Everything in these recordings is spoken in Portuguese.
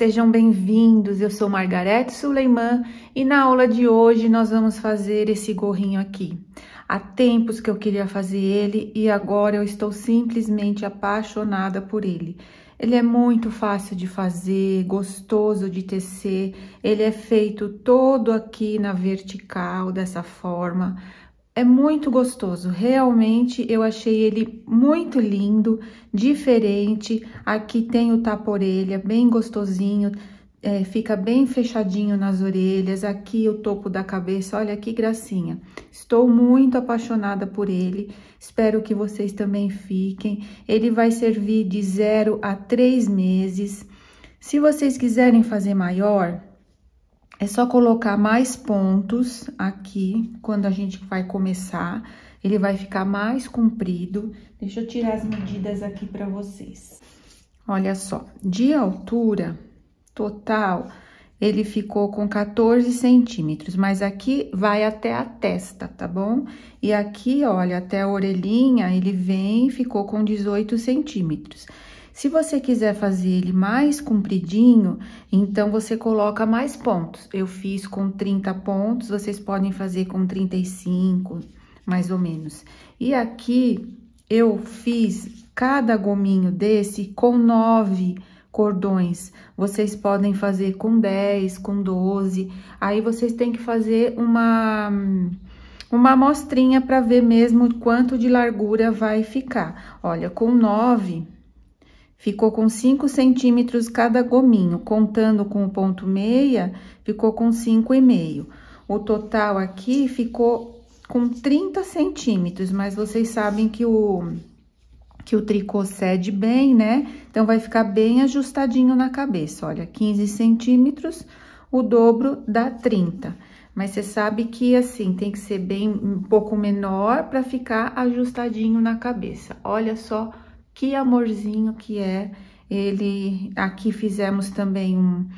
sejam bem-vindos. Eu sou Margarete Suleiman e na aula de hoje nós vamos fazer esse gorrinho aqui. Há tempos que eu queria fazer ele e agora eu estou simplesmente apaixonada por ele. Ele é muito fácil de fazer, gostoso de tecer, ele é feito todo aqui na vertical, dessa forma, é muito gostoso, realmente eu achei ele muito lindo, diferente. Aqui tem o tapa-orelha, bem gostosinho, é, fica bem fechadinho nas orelhas. Aqui o topo da cabeça, olha que gracinha. Estou muito apaixonada por ele, espero que vocês também fiquem. Ele vai servir de 0 a 3 meses. Se vocês quiserem fazer maior, é só colocar mais pontos aqui, quando a gente vai começar, ele vai ficar mais comprido. Deixa eu tirar as medidas aqui para vocês. Olha só, de altura total, ele ficou com 14 centímetros, mas aqui vai até a testa, tá bom? E aqui, olha, até a orelhinha, ele vem ficou com 18 centímetros. Se você quiser fazer ele mais compridinho, então você coloca mais pontos. Eu fiz com 30 pontos, vocês podem fazer com 35, mais ou menos. E aqui eu fiz cada gominho desse com 9 cordões. Vocês podem fazer com 10, com 12. Aí vocês têm que fazer uma uma amostrinha para ver mesmo quanto de largura vai ficar. Olha, com 9 ficou com 5 centímetros cada gominho, contando com o ponto meia, ficou com 5,5. O total aqui ficou com 30 centímetros, mas vocês sabem que o, que o tricô cede bem, né? Então, vai ficar bem ajustadinho na cabeça, olha, 15 centímetros, o dobro dá 30. Mas você sabe que, assim, tem que ser bem um pouco menor para ficar ajustadinho na cabeça. Olha só que amorzinho que é. Ele, aqui fizemos também um,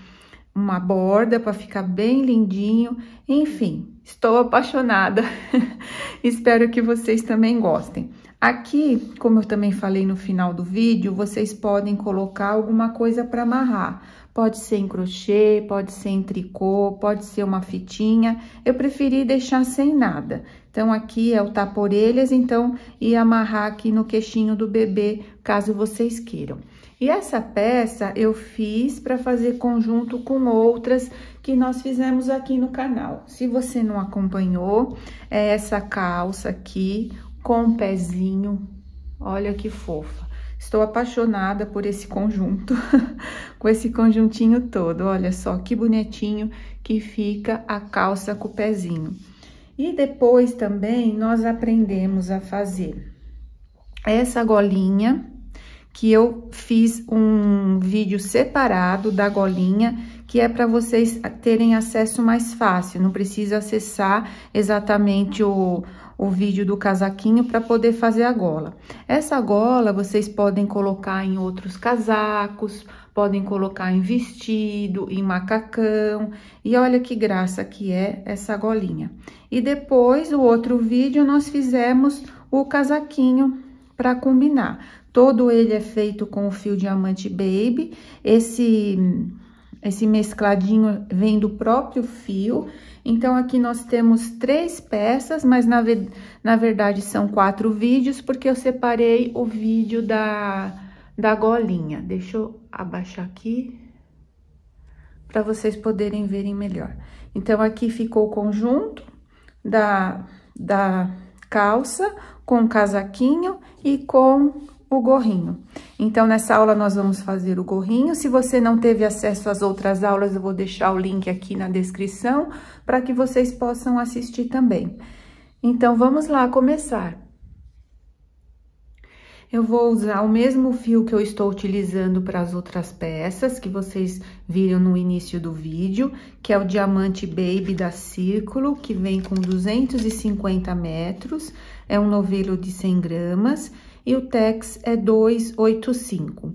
uma borda para ficar bem lindinho. Enfim, estou apaixonada. Espero que vocês também gostem. Aqui, como eu também falei no final do vídeo, vocês podem colocar alguma coisa para amarrar. Pode ser em crochê, pode ser em tricô, pode ser uma fitinha. Eu preferi deixar sem nada. Então, aqui é o tapa-orelhas, então, e amarrar aqui no queixinho do bebê, caso vocês queiram. E essa peça eu fiz para fazer conjunto com outras que nós fizemos aqui no canal. Se você não acompanhou, é essa calça aqui com pezinho, olha que fofa. Estou apaixonada por esse conjunto, com esse conjuntinho todo. Olha só que bonitinho que fica a calça com o pezinho. E depois também nós aprendemos a fazer essa golinha, que eu fiz um vídeo separado da golinha, que é para vocês terem acesso mais fácil, não precisa acessar exatamente o, o vídeo do casaquinho para poder fazer a gola. Essa gola vocês podem colocar em outros casacos, podem colocar em vestido, em macacão, e olha que graça que é essa golinha. E depois, o outro vídeo, nós fizemos o casaquinho para combinar. Todo ele é feito com o fio diamante baby. Esse, esse mescladinho vem do próprio fio. Então, aqui nós temos três peças, mas na, ve na verdade são quatro vídeos, porque eu separei o vídeo da, da golinha. Deixa eu abaixar aqui para vocês poderem verem melhor. Então, aqui ficou o conjunto, da, da calça, com o casaquinho e com o gorrinho. Então, nessa aula, nós vamos fazer o gorrinho. Se você não teve acesso às outras aulas, eu vou deixar o link aqui na descrição para que vocês possam assistir também. Então, vamos lá começar. Eu vou usar o mesmo fio que eu estou utilizando para as outras peças, que vocês viram no início do vídeo, que é o Diamante Baby da Círculo, que vem com 250 metros, é um novelo de 100 gramas, e o Tex é 285.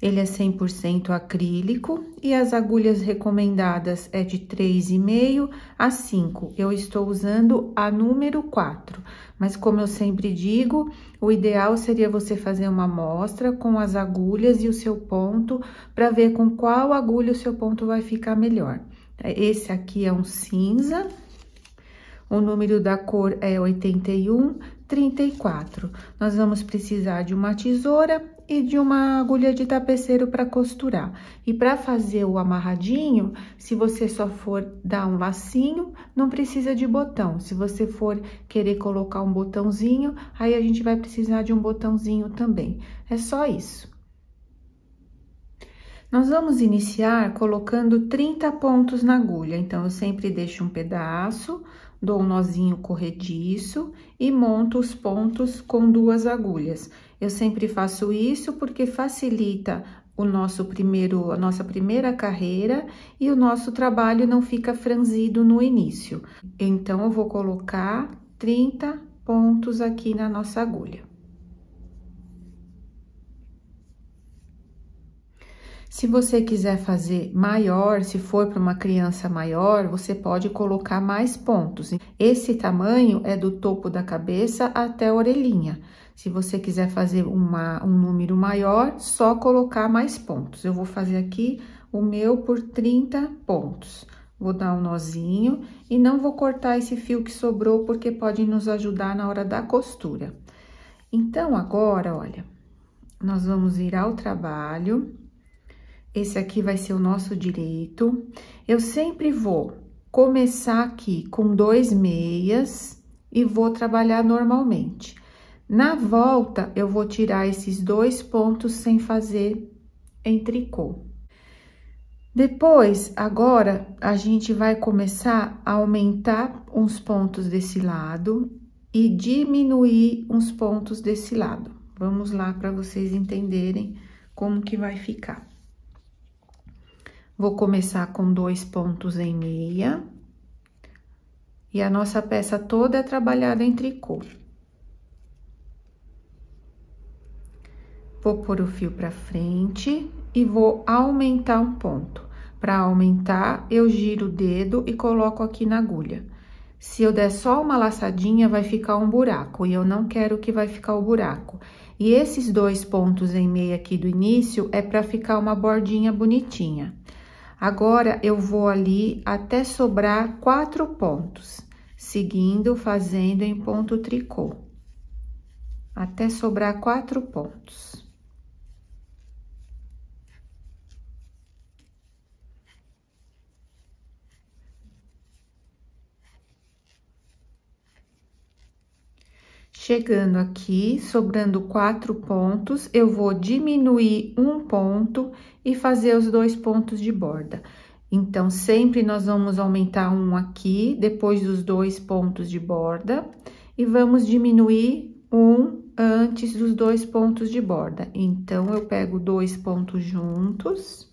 Ele é 100% acrílico e as agulhas recomendadas é de 3,5 a 5. Eu estou usando a número 4. Mas como eu sempre digo, o ideal seria você fazer uma amostra com as agulhas e o seu ponto para ver com qual agulha o seu ponto vai ficar melhor. Esse aqui é um cinza, o número da cor é 81, 34. Nós vamos precisar de uma tesoura e de uma agulha de tapeceiro para costurar. E para fazer o amarradinho, se você só for dar um lacinho, não precisa de botão. Se você for querer colocar um botãozinho, aí a gente vai precisar de um botãozinho também. É só isso. Nós vamos iniciar colocando 30 pontos na agulha, então eu sempre deixo um pedaço, dou um nozinho corrediço e monto os pontos com duas agulhas. Eu sempre faço isso porque facilita o nosso primeiro, a nossa primeira carreira e o nosso trabalho não fica franzido no início. Então, eu vou colocar 30 pontos aqui na nossa agulha. Se você quiser fazer maior, se for para uma criança maior, você pode colocar mais pontos. Esse tamanho é do topo da cabeça até a orelhinha. Se você quiser fazer uma, um número maior, só colocar mais pontos. Eu vou fazer aqui o meu por 30 pontos. Vou dar um nozinho e não vou cortar esse fio que sobrou, porque pode nos ajudar na hora da costura. Então, agora, olha, nós vamos ir ao trabalho. Esse aqui vai ser o nosso direito. Eu sempre vou começar aqui com dois meias e vou trabalhar normalmente. Na volta, eu vou tirar esses dois pontos sem fazer em tricô. Depois, agora, a gente vai começar a aumentar uns pontos desse lado e diminuir uns pontos desse lado. Vamos lá para vocês entenderem como que vai ficar. Vou começar com dois pontos em meia. E a nossa peça toda é trabalhada em tricô. Vou pôr o fio para frente e vou aumentar um ponto. Para aumentar, eu giro o dedo e coloco aqui na agulha. Se eu der só uma laçadinha, vai ficar um buraco, e eu não quero que vai ficar o buraco. E esses dois pontos em meio aqui do início é para ficar uma bordinha bonitinha. Agora, eu vou ali até sobrar quatro pontos, seguindo fazendo em ponto tricô. Até sobrar quatro pontos. Chegando aqui, sobrando quatro pontos, eu vou diminuir um ponto e fazer os dois pontos de borda. Então, sempre nós vamos aumentar um aqui, depois dos dois pontos de borda, e vamos diminuir um antes dos dois pontos de borda. Então, eu pego dois pontos juntos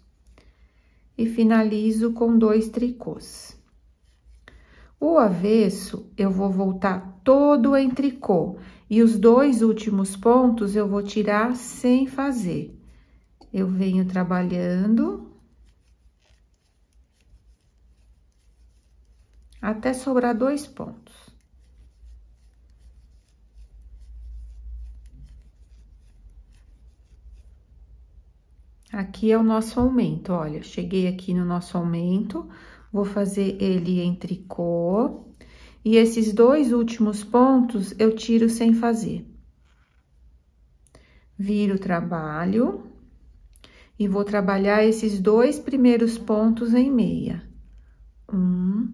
e finalizo com dois tricôs. O avesso, eu vou voltar todo em tricô. E os dois últimos pontos, eu vou tirar sem fazer. Eu venho trabalhando... Até sobrar dois pontos. Aqui é o nosso aumento, olha, cheguei aqui no nosso aumento... Vou fazer ele em tricô. E esses dois últimos pontos, eu tiro sem fazer. Viro o trabalho. E vou trabalhar esses dois primeiros pontos em meia. Um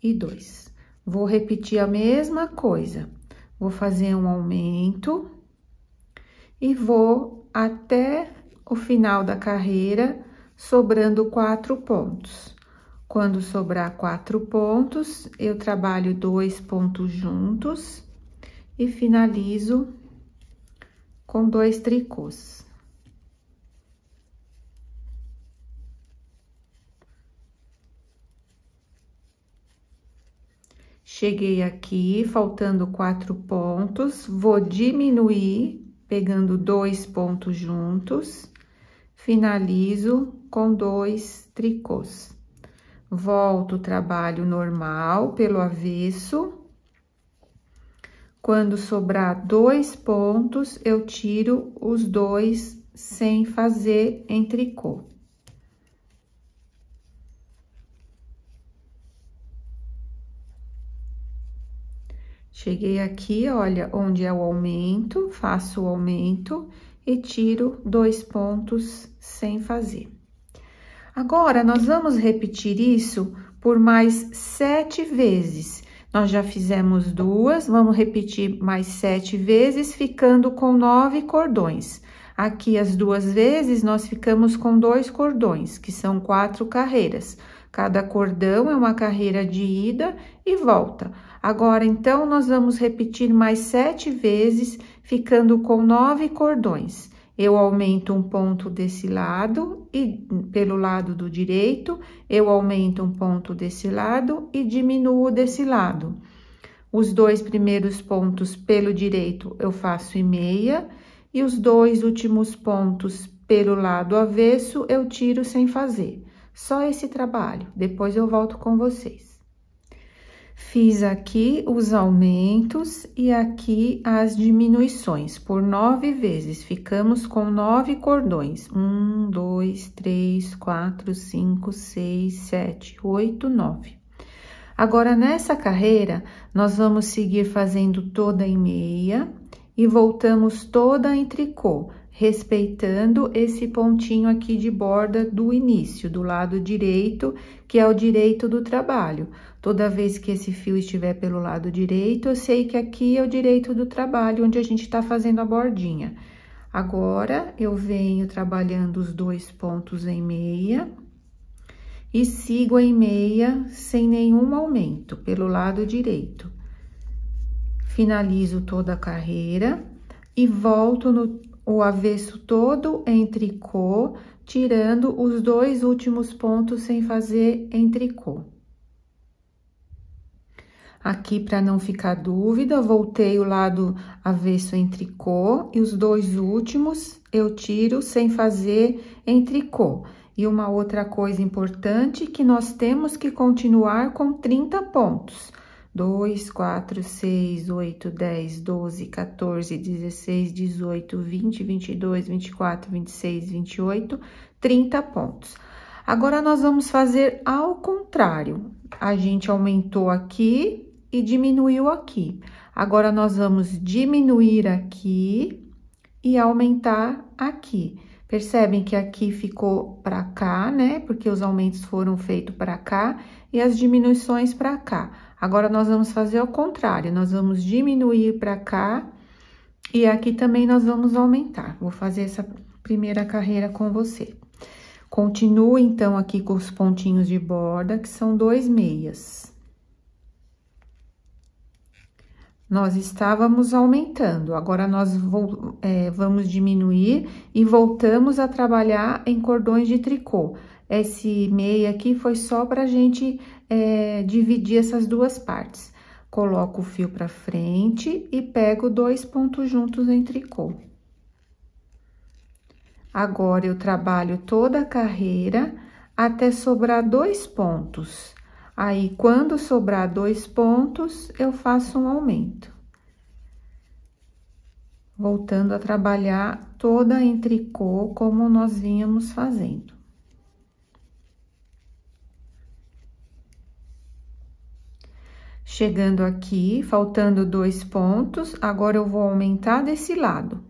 e dois. Vou repetir a mesma coisa. Vou fazer um aumento e vou até o final da carreira sobrando quatro pontos. Quando sobrar quatro pontos, eu trabalho dois pontos juntos e finalizo com dois tricôs. Cheguei aqui, faltando quatro pontos, vou diminuir, pegando dois pontos juntos, finalizo com dois tricôs. Volto o trabalho normal pelo avesso. Quando sobrar dois pontos, eu tiro os dois sem fazer em tricô. Cheguei aqui, olha, onde é o aumento, faço o aumento e tiro dois pontos sem fazer. Agora, nós vamos repetir isso por mais sete vezes. Nós já fizemos duas, vamos repetir mais sete vezes, ficando com nove cordões. Aqui, as duas vezes, nós ficamos com dois cordões, que são quatro carreiras. Cada cordão é uma carreira de ida e volta. Agora, então, nós vamos repetir mais sete vezes, ficando com nove cordões eu aumento um ponto desse lado e pelo lado do direito, eu aumento um ponto desse lado e diminuo desse lado. Os dois primeiros pontos pelo direito eu faço e meia e os dois últimos pontos pelo lado avesso eu tiro sem fazer. Só esse trabalho, depois eu volto com vocês. Fiz aqui os aumentos e aqui as diminuições por nove vezes. Ficamos com nove cordões. Um, dois, três, quatro, cinco, seis, sete, oito, nove. Agora, nessa carreira, nós vamos seguir fazendo toda em meia e voltamos toda em tricô, respeitando esse pontinho aqui de borda do início, do lado direito, que é o direito do trabalho. Toda vez que esse fio estiver pelo lado direito, eu sei que aqui é o direito do trabalho, onde a gente tá fazendo a bordinha. Agora, eu venho trabalhando os dois pontos em meia e sigo em meia sem nenhum aumento pelo lado direito. Finalizo toda a carreira e volto no o avesso todo em tricô, tirando os dois últimos pontos sem fazer em tricô. Aqui, para não ficar dúvida, voltei o lado avesso em tricô e os dois últimos eu tiro sem fazer em tricô. E uma outra coisa importante que nós temos que continuar com 30 pontos. 2, 4, 6, 8, 10, 12, 14, 16, 18, 20, 22, 24, 26, 28, 30 pontos. Agora, nós vamos fazer ao contrário. A gente aumentou aqui, e diminuiu aqui. Agora, nós vamos diminuir aqui e aumentar aqui. Percebem que aqui ficou para cá, né? Porque os aumentos foram feitos para cá e as diminuições para cá. Agora, nós vamos fazer o contrário. Nós vamos diminuir para cá e aqui também nós vamos aumentar. Vou fazer essa primeira carreira com você. Continuo, então, aqui com os pontinhos de borda, que são dois meias. Nós estávamos aumentando, agora nós é, vamos diminuir e voltamos a trabalhar em cordões de tricô. Esse meio aqui foi só para a gente é, dividir essas duas partes. Coloco o fio para frente e pego dois pontos juntos em tricô. Agora, eu trabalho toda a carreira até sobrar dois pontos. Aí, quando sobrar dois pontos, eu faço um aumento. Voltando a trabalhar toda a tricô como nós vínhamos fazendo. Chegando aqui, faltando dois pontos, agora eu vou aumentar desse lado.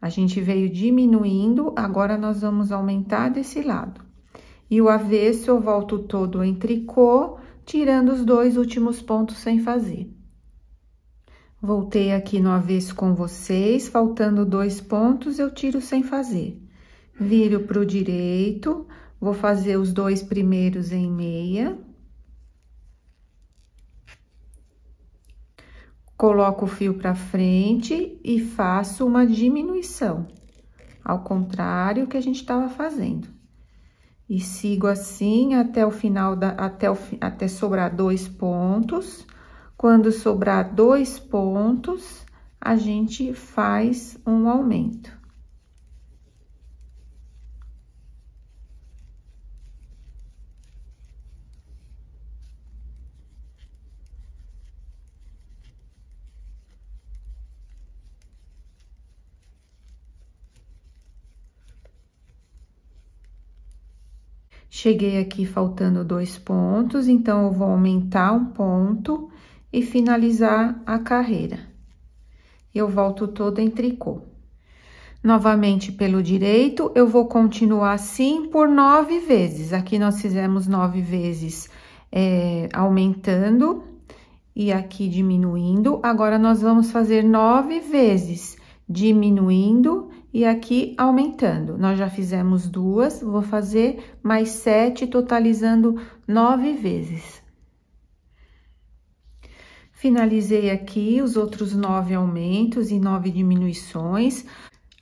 A gente veio diminuindo, agora nós vamos aumentar desse lado. E o avesso eu volto todo em tricô, tirando os dois últimos pontos sem fazer. Voltei aqui no avesso com vocês, faltando dois pontos, eu tiro sem fazer. Viro para o direito, vou fazer os dois primeiros em meia. Coloco o fio para frente e faço uma diminuição, ao contrário que a gente estava fazendo. E sigo assim até o final, da, até, o, até sobrar dois pontos. Quando sobrar dois pontos, a gente faz um aumento. Cheguei aqui faltando dois pontos, então, eu vou aumentar um ponto e finalizar a carreira. Eu volto toda em tricô. Novamente, pelo direito, eu vou continuar assim por nove vezes. Aqui, nós fizemos nove vezes é, aumentando e aqui diminuindo. Agora, nós vamos fazer nove vezes diminuindo e aqui aumentando. Nós já fizemos duas, vou fazer mais sete, totalizando nove vezes. Finalizei aqui os outros nove aumentos e nove diminuições.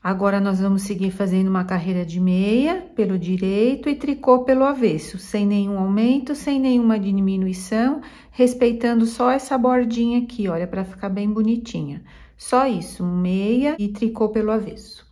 Agora, nós vamos seguir fazendo uma carreira de meia pelo direito e tricô pelo avesso, sem nenhum aumento, sem nenhuma diminuição, respeitando só essa bordinha aqui, olha, para ficar bem bonitinha. Só isso, meia e tricô pelo avesso.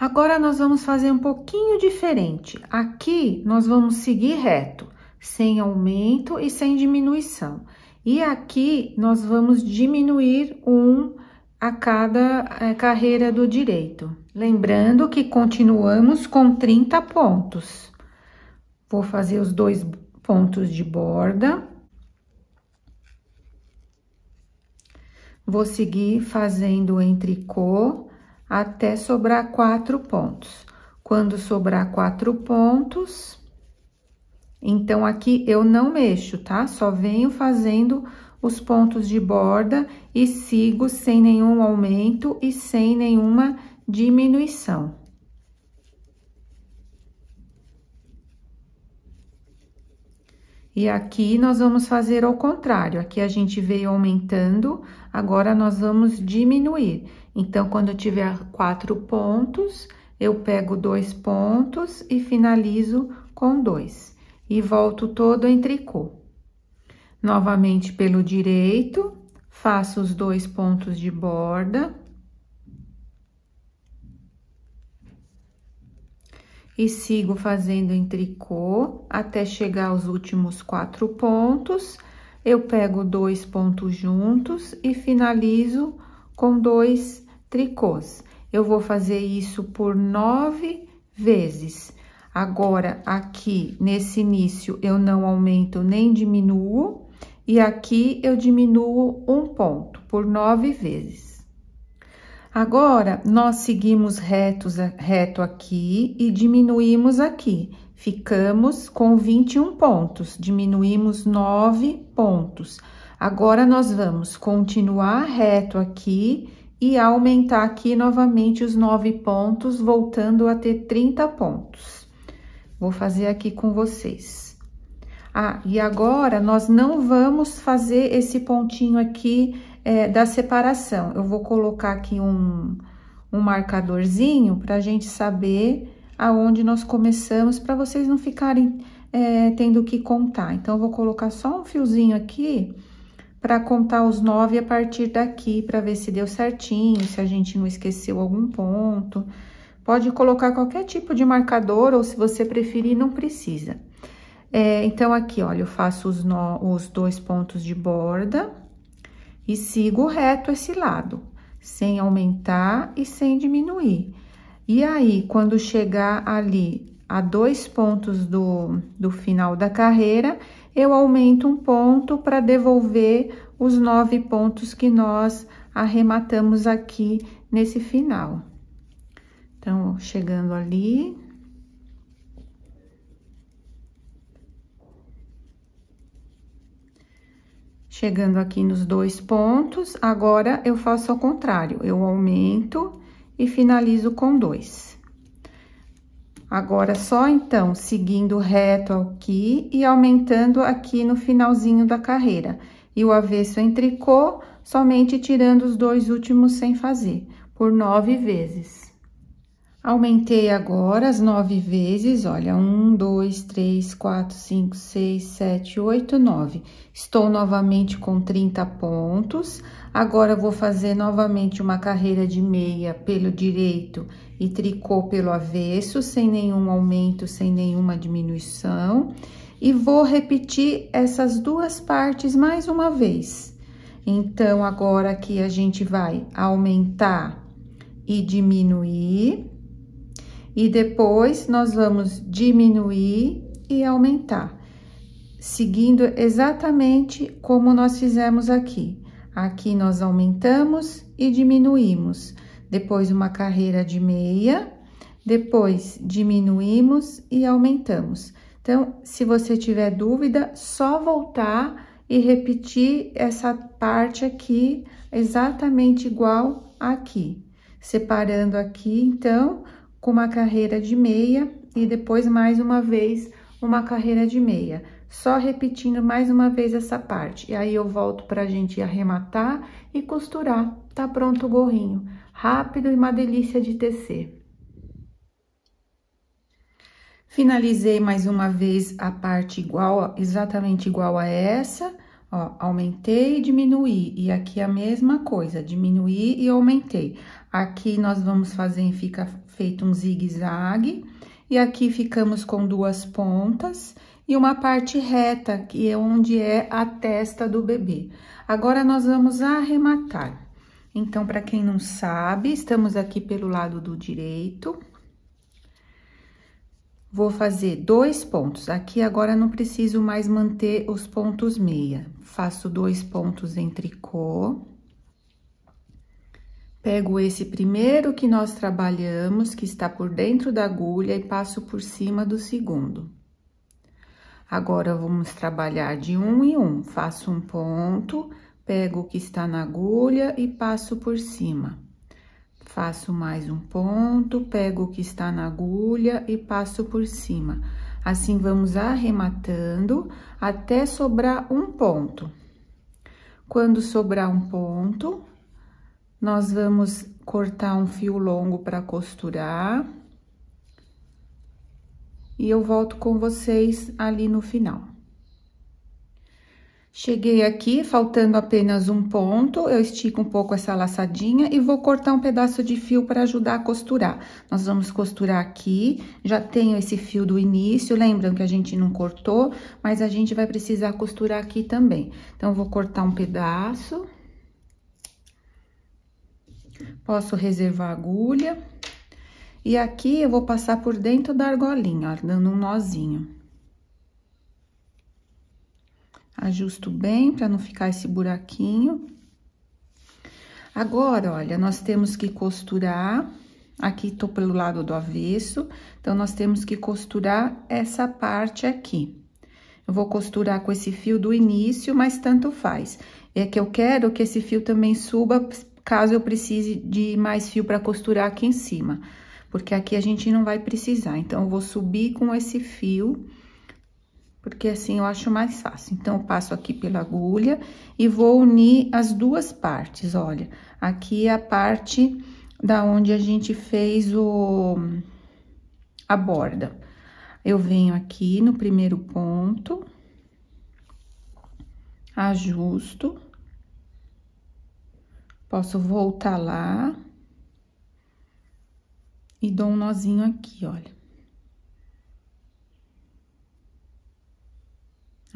Agora nós vamos fazer um pouquinho diferente. Aqui nós vamos seguir reto, sem aumento e sem diminuição. E aqui nós vamos diminuir um a cada eh, carreira do direito. Lembrando que continuamos com 30 pontos. Vou fazer os dois pontos de borda. Vou seguir fazendo em tricô até sobrar quatro pontos. Quando sobrar quatro pontos, então aqui eu não mexo, tá? Só venho fazendo os pontos de borda e sigo sem nenhum aumento e sem nenhuma diminuição. E aqui nós vamos fazer ao contrário, aqui a gente veio aumentando, agora nós vamos diminuir. Então, quando eu tiver quatro pontos, eu pego dois pontos e finalizo com dois. E volto todo em tricô. Novamente pelo direito, faço os dois pontos de borda. E sigo fazendo em tricô até chegar aos últimos quatro pontos. Eu pego dois pontos juntos e finalizo com dois tricôs. Eu vou fazer isso por nove vezes. Agora, aqui nesse início, eu não aumento nem diminuo, e aqui eu diminuo um ponto por nove vezes. Agora, nós seguimos retos, reto aqui e diminuímos aqui. Ficamos com 21 pontos, diminuímos nove pontos. Agora, nós vamos continuar reto aqui e aumentar aqui novamente os nove pontos, voltando a ter 30 pontos. Vou fazer aqui com vocês. Ah, e agora, nós não vamos fazer esse pontinho aqui é, da separação. Eu vou colocar aqui um, um marcadorzinho pra gente saber aonde nós começamos, para vocês não ficarem é, tendo que contar. Então, eu vou colocar só um fiozinho aqui para contar os nove a partir daqui, para ver se deu certinho, se a gente não esqueceu algum ponto. Pode colocar qualquer tipo de marcador, ou se você preferir, não precisa. É, então, aqui, olha, eu faço os, no, os dois pontos de borda e sigo reto esse lado, sem aumentar e sem diminuir. E aí, quando chegar ali a dois pontos do, do final da carreira, eu aumento um ponto para devolver os nove pontos que nós arrematamos aqui nesse final. Então, chegando ali, Chegando aqui nos dois pontos, agora eu faço ao contrário, eu aumento e finalizo com dois. Agora, só então, seguindo reto aqui e aumentando aqui no finalzinho da carreira. E o avesso em tricô, somente tirando os dois últimos sem fazer, por nove vezes. Aumentei agora as nove vezes, olha, um, dois, três, quatro, cinco, seis, sete, oito, nove. Estou novamente com 30 pontos. Agora, vou fazer novamente uma carreira de meia pelo direito e tricô pelo avesso, sem nenhum aumento, sem nenhuma diminuição. E vou repetir essas duas partes mais uma vez. Então, agora aqui a gente vai aumentar e diminuir. E depois, nós vamos diminuir e aumentar. Seguindo exatamente como nós fizemos aqui. Aqui nós aumentamos e diminuímos depois uma carreira de meia, depois diminuímos e aumentamos. Então, se você tiver dúvida, só voltar e repetir essa parte aqui, exatamente igual aqui. Separando aqui, então, com uma carreira de meia e depois mais uma vez uma carreira de meia. Só repetindo mais uma vez essa parte. E aí eu volto pra gente arrematar e costurar. Tá pronto o gorrinho rápido e uma delícia de tecer. Finalizei mais uma vez a parte igual, exatamente igual a essa, ó, aumentei e diminui, e aqui a mesma coisa, diminui e aumentei. Aqui nós vamos fazer, fica feito um zigue-zague, e aqui ficamos com duas pontas e uma parte reta, que é onde é a testa do bebê. Agora, nós vamos arrematar. Então, para quem não sabe, estamos aqui pelo lado do direito. Vou fazer dois pontos. Aqui agora não preciso mais manter os pontos meia. Faço dois pontos em tricô. Pego esse primeiro que nós trabalhamos, que está por dentro da agulha, e passo por cima do segundo. Agora, vamos trabalhar de um em um. Faço um ponto, pego o que está na agulha e passo por cima. Faço mais um ponto, pego o que está na agulha e passo por cima. Assim, vamos arrematando até sobrar um ponto. Quando sobrar um ponto, nós vamos cortar um fio longo para costurar. E eu volto com vocês ali no final. Cheguei aqui, faltando apenas um ponto, eu estico um pouco essa laçadinha e vou cortar um pedaço de fio para ajudar a costurar. Nós vamos costurar aqui, já tenho esse fio do início, lembram que a gente não cortou, mas a gente vai precisar costurar aqui também. Então, vou cortar um pedaço. Posso reservar a agulha. E aqui, eu vou passar por dentro da argolinha, ó, dando um nozinho. Ajusto bem para não ficar esse buraquinho. Agora, olha, nós temos que costurar, aqui tô pelo lado do avesso, então, nós temos que costurar essa parte aqui. Eu vou costurar com esse fio do início, mas tanto faz. É que eu quero que esse fio também suba, caso eu precise de mais fio para costurar aqui em cima. Porque aqui a gente não vai precisar, então, eu vou subir com esse fio porque assim eu acho mais fácil. Então, eu passo aqui pela agulha e vou unir as duas partes, olha. Aqui é a parte da onde a gente fez o a borda. Eu venho aqui no primeiro ponto, ajusto, posso voltar lá e dou um nozinho aqui, olha.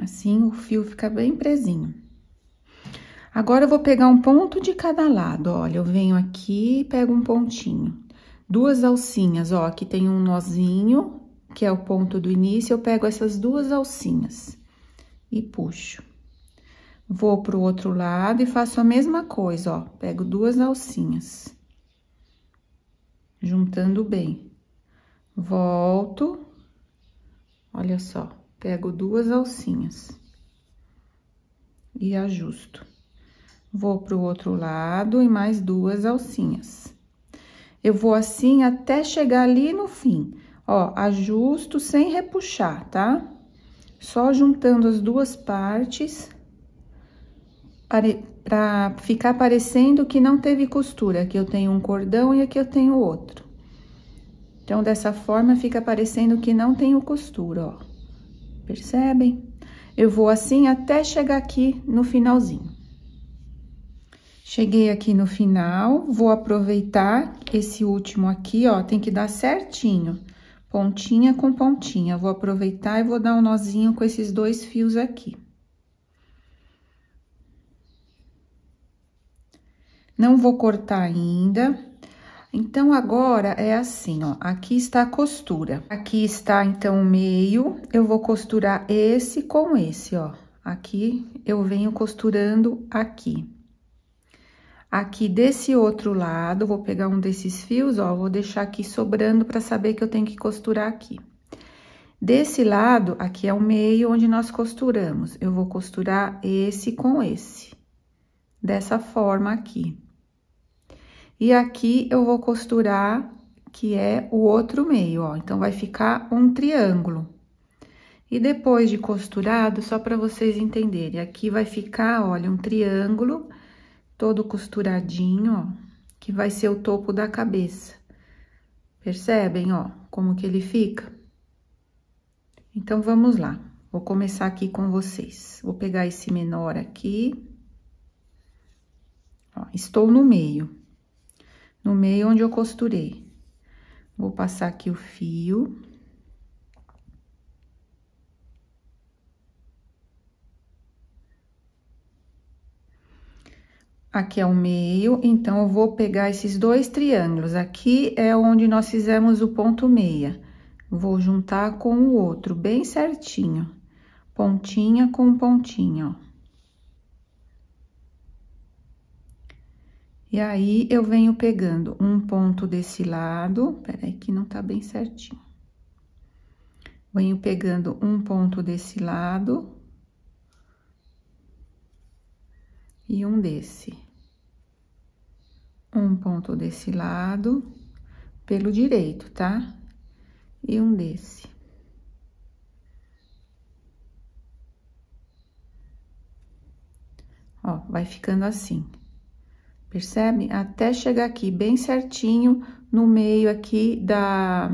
Assim o fio fica bem presinho. Agora eu vou pegar um ponto de cada lado, olha, eu venho aqui e pego um pontinho. Duas alcinhas, ó, aqui tem um nozinho, que é o ponto do início, eu pego essas duas alcinhas e puxo. Vou pro outro lado e faço a mesma coisa, ó, pego duas alcinhas. Juntando bem. Volto. Olha só. Pego duas alcinhas e ajusto. Vou pro outro lado e mais duas alcinhas. Eu vou assim até chegar ali no fim. Ó, ajusto sem repuxar, tá? Só juntando as duas partes para ficar parecendo que não teve costura. Aqui eu tenho um cordão e aqui eu tenho outro. Então, dessa forma, fica parecendo que não tenho costura, ó. Percebem? Eu vou assim até chegar aqui no finalzinho. Cheguei aqui no final, vou aproveitar esse último aqui, ó, tem que dar certinho, pontinha com pontinha. Vou aproveitar e vou dar um nozinho com esses dois fios aqui. Não vou cortar ainda, então, agora é assim, ó, aqui está a costura. Aqui está, então, o meio, eu vou costurar esse com esse, ó. Aqui, eu venho costurando aqui. Aqui desse outro lado, vou pegar um desses fios, ó, vou deixar aqui sobrando para saber que eu tenho que costurar aqui. Desse lado, aqui é o meio onde nós costuramos. Eu vou costurar esse com esse. Dessa forma aqui. E aqui eu vou costurar, que é o outro meio, ó. Então, vai ficar um triângulo. E depois de costurado, só para vocês entenderem, aqui vai ficar, olha, um triângulo todo costuradinho, ó, que vai ser o topo da cabeça. Percebem, ó, como que ele fica? Então, vamos lá. Vou começar aqui com vocês. Vou pegar esse menor aqui. Ó, estou no meio no meio onde eu costurei. Vou passar aqui o fio. Aqui é o meio, então eu vou pegar esses dois triângulos. Aqui é onde nós fizemos o ponto meia. Vou juntar com o outro, bem certinho. Pontinha com pontinha, ó. E aí, eu venho pegando um ponto desse lado, peraí que não tá bem certinho. Venho pegando um ponto desse lado. E um desse. Um ponto desse lado, pelo direito, tá? E um desse. Ó, vai ficando assim percebe? Até chegar aqui bem certinho no meio aqui da,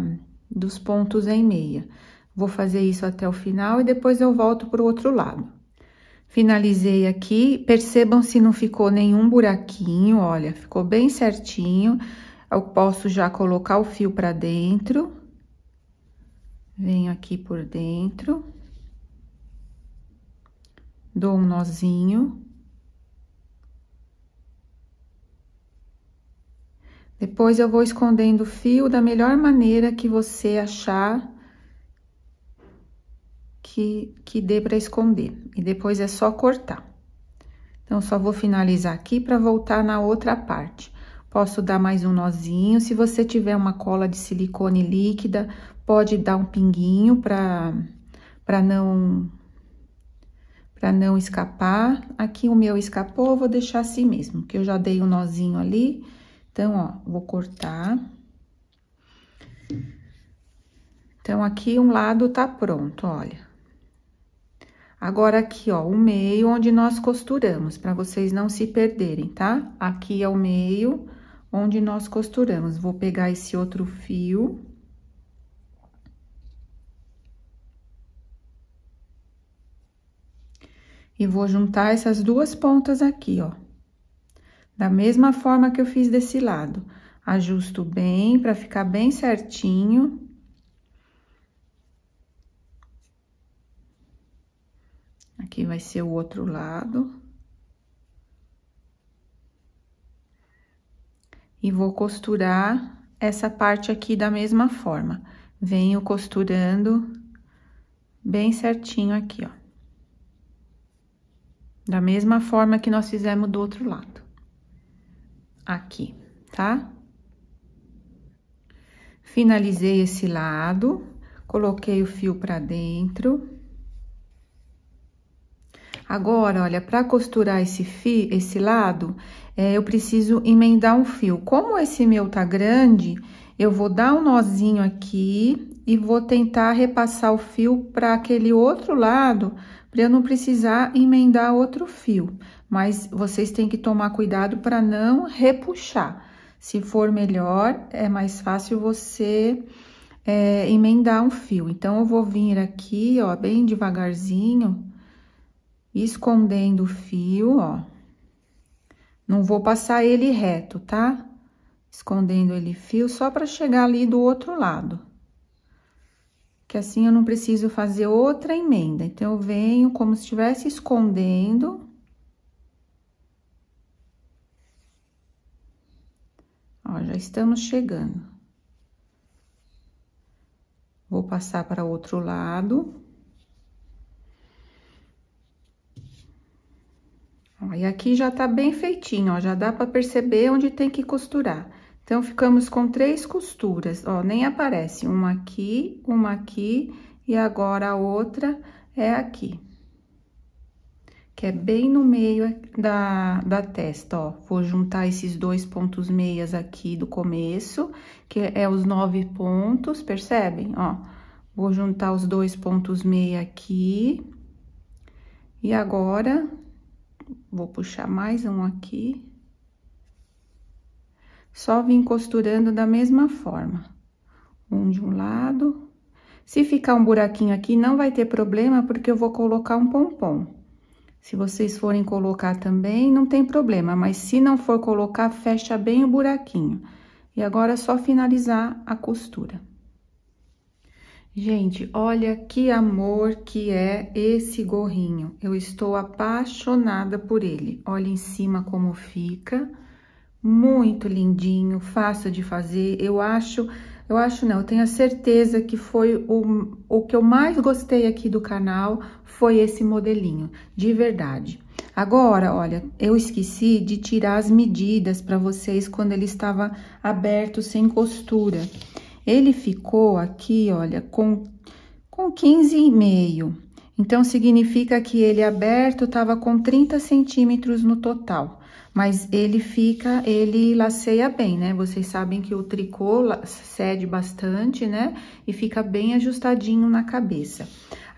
dos pontos em meia. Vou fazer isso até o final e depois eu volto pro outro lado. Finalizei aqui, percebam se não ficou nenhum buraquinho, olha, ficou bem certinho. Eu posso já colocar o fio pra dentro. Venho aqui por dentro. Dou um nozinho. Depois eu vou escondendo o fio da melhor maneira que você achar que, que dê para esconder. E depois é só cortar. Então, só vou finalizar aqui para voltar na outra parte. Posso dar mais um nozinho. Se você tiver uma cola de silicone líquida, pode dar um pinguinho para para não para não escapar. Aqui o meu escapou, vou deixar assim mesmo, que eu já dei um nozinho ali. Então, ó, vou cortar. Então, aqui um lado tá pronto, olha. Agora, aqui, ó, o meio onde nós costuramos, para vocês não se perderem, tá? Aqui é o meio onde nós costuramos. Vou pegar esse outro fio. E vou juntar essas duas pontas aqui, ó. Da mesma forma que eu fiz desse lado. Ajusto bem para ficar bem certinho. Aqui vai ser o outro lado. E vou costurar essa parte aqui da mesma forma. Venho costurando bem certinho aqui, ó. Da mesma forma que nós fizemos do outro lado aqui, tá? Finalizei esse lado, coloquei o fio pra dentro. Agora, olha, pra costurar esse fio, esse lado, é, eu preciso emendar um fio. Como esse meu tá grande, eu vou dar um nozinho aqui e vou tentar repassar o fio para aquele outro lado, para eu não precisar emendar outro fio, mas vocês têm que tomar cuidado para não repuxar. Se for melhor, é mais fácil você é, emendar um fio. Então, eu vou vir aqui, ó, bem devagarzinho, escondendo o fio, ó. Não vou passar ele reto, tá? Escondendo ele fio, só para chegar ali do outro lado que assim eu não preciso fazer outra emenda. Então, eu venho como se estivesse escondendo. Ó, já estamos chegando. Vou passar para outro lado. Ó, e aqui já tá bem feitinho, ó, já dá para perceber onde tem que costurar. Então, ficamos com três costuras, ó, nem aparece. Uma aqui, uma aqui, e agora a outra é aqui. Que é bem no meio da, da testa, ó. Vou juntar esses dois pontos meias aqui do começo, que é os nove pontos, percebem? Ó, vou juntar os dois pontos meia aqui. E agora, vou puxar mais um aqui. Só vim costurando da mesma forma. Um de um lado. Se ficar um buraquinho aqui, não vai ter problema, porque eu vou colocar um pompom. Se vocês forem colocar também, não tem problema, mas se não for colocar, fecha bem o buraquinho. E agora é só finalizar a costura. Gente, olha que amor que é esse gorrinho. Eu estou apaixonada por ele. Olha em cima como fica muito lindinho, fácil de fazer. Eu acho, eu acho não, eu tenho a certeza que foi o, o que eu mais gostei aqui do canal foi esse modelinho, de verdade. Agora, olha, eu esqueci de tirar as medidas para vocês quando ele estava aberto sem costura. Ele ficou aqui, olha, com, com 15,5. Então, significa que ele aberto estava com 30 centímetros no total. Mas ele fica, ele laceia bem, né? Vocês sabem que o tricô cede bastante, né? E fica bem ajustadinho na cabeça.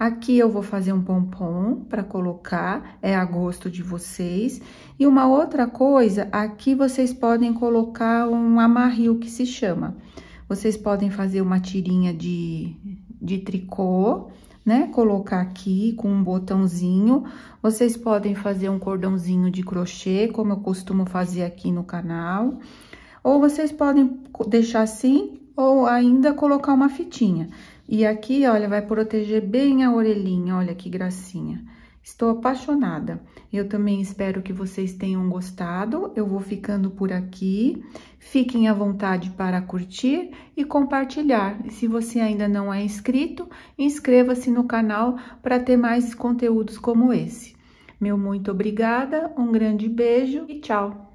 Aqui eu vou fazer um pompom para colocar, é a gosto de vocês. E uma outra coisa, aqui vocês podem colocar um amarril que se chama. Vocês podem fazer uma tirinha de, de tricô né, colocar aqui com um botãozinho. Vocês podem fazer um cordãozinho de crochê, como eu costumo fazer aqui no canal. Ou vocês podem deixar assim, ou ainda colocar uma fitinha. E aqui, olha, vai proteger bem a orelhinha, olha que gracinha. Estou apaixonada. Eu também espero que vocês tenham gostado. Eu vou ficando por aqui. Fiquem à vontade para curtir e compartilhar. E se você ainda não é inscrito, inscreva-se no canal para ter mais conteúdos como esse. Meu muito obrigada, um grande beijo e tchau!